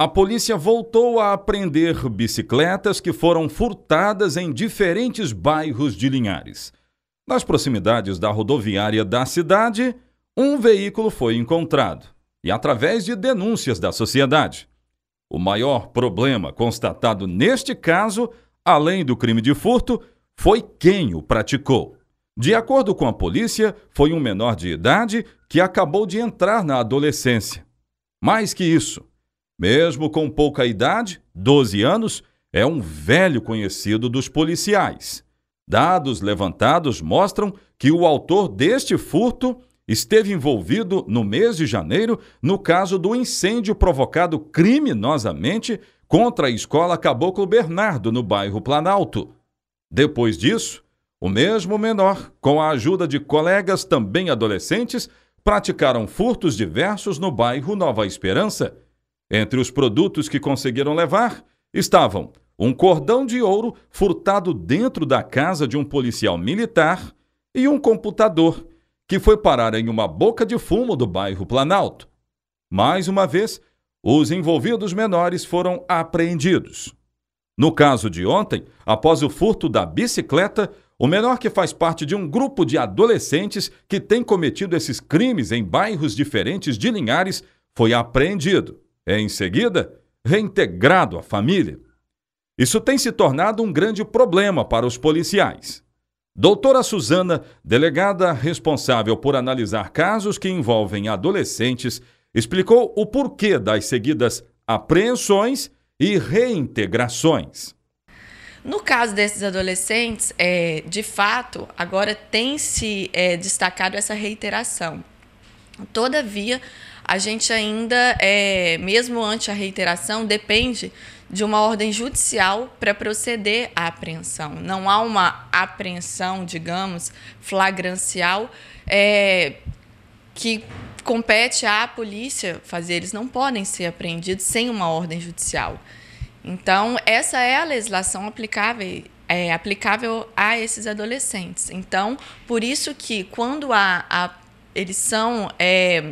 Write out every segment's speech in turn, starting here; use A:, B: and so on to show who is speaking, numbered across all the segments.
A: A polícia voltou a apreender bicicletas que foram furtadas em diferentes bairros de Linhares. Nas proximidades da rodoviária da cidade, um veículo foi encontrado e através de denúncias da sociedade. O maior problema constatado neste caso, além do crime de furto, foi quem o praticou. De acordo com a polícia, foi um menor de idade que acabou de entrar na adolescência. Mais que isso, mesmo com pouca idade, 12 anos, é um velho conhecido dos policiais. Dados levantados mostram que o autor deste furto esteve envolvido no mês de janeiro no caso do incêndio provocado criminosamente contra a escola Caboclo Bernardo, no bairro Planalto. Depois disso, o mesmo menor, com a ajuda de colegas também adolescentes, praticaram furtos diversos no bairro Nova Esperança entre os produtos que conseguiram levar estavam um cordão de ouro furtado dentro da casa de um policial militar e um computador que foi parar em uma boca de fumo do bairro Planalto. Mais uma vez, os envolvidos menores foram apreendidos. No caso de ontem, após o furto da bicicleta, o menor que faz parte de um grupo de adolescentes que tem cometido esses crimes em bairros diferentes de Linhares foi apreendido é em seguida reintegrado à família. Isso tem se tornado um grande problema para os policiais. Doutora Suzana, delegada responsável por analisar casos que envolvem adolescentes, explicou o porquê das seguidas apreensões e reintegrações.
B: No caso desses adolescentes, é, de fato, agora tem se é, destacado essa reiteração. Todavia, a gente ainda, é, mesmo ante a reiteração, depende de uma ordem judicial para proceder à apreensão. Não há uma apreensão, digamos, flagrancial é, que compete à polícia fazer. Eles não podem ser apreendidos sem uma ordem judicial. Então, essa é a legislação aplicável é, aplicável a esses adolescentes. Então, por isso que quando a, a eles são é,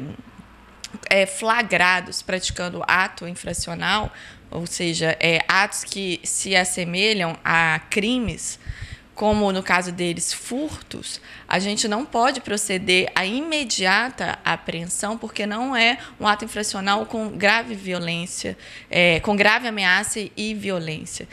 B: é, flagrados praticando ato infracional, ou seja, é, atos que se assemelham a crimes, como no caso deles, furtos, a gente não pode proceder à imediata apreensão, porque não é um ato infracional com grave violência, é, com grave ameaça e violência.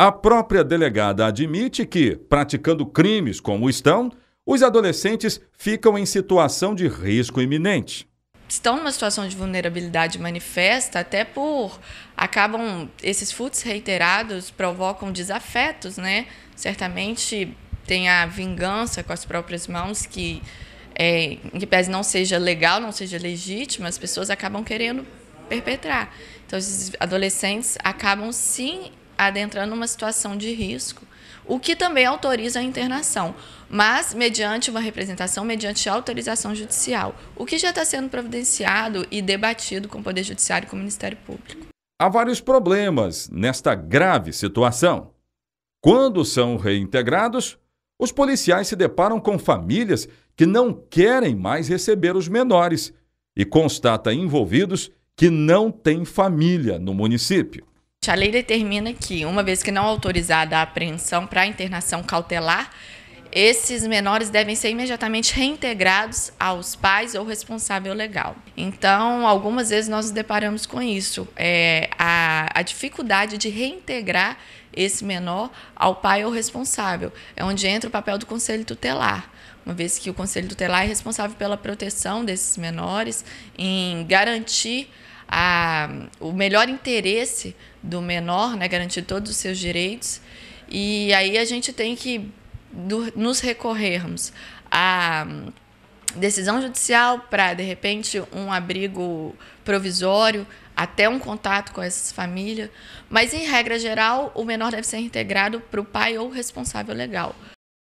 A: A própria delegada admite que, praticando crimes como estão, os adolescentes ficam em situação de risco iminente
B: estão numa situação de vulnerabilidade manifesta, até por acabam esses furtos reiterados provocam desafetos, né? Certamente tem a vingança com as próprias mãos que é, em que pese não seja legal, não seja legítima, as pessoas acabam querendo perpetrar. Então, esses adolescentes acabam sim adentrando uma situação de risco, o que também autoriza a internação, mas mediante uma representação, mediante autorização judicial, o que já está sendo providenciado e debatido com o Poder Judiciário e com o Ministério
A: Público. Há vários problemas nesta grave situação. Quando são reintegrados, os policiais se deparam com famílias que não querem mais receber os menores e constata envolvidos que não têm família no município.
B: A lei determina que, uma vez que não é autorizada a apreensão para internação cautelar, esses menores devem ser imediatamente reintegrados aos pais ou responsável legal. Então, algumas vezes nós nos deparamos com isso, é, a, a dificuldade de reintegrar esse menor ao pai ou responsável. É onde entra o papel do conselho tutelar uma vez que o Conselho Tutelar é responsável pela proteção desses menores, em garantir a, o melhor interesse do menor, né, garantir todos os seus direitos. E aí a gente tem que do, nos recorrermos a hum, decisão judicial para, de repente, um abrigo provisório, até um contato com essas famílias. Mas, em regra geral, o menor deve ser integrado para o pai ou responsável legal.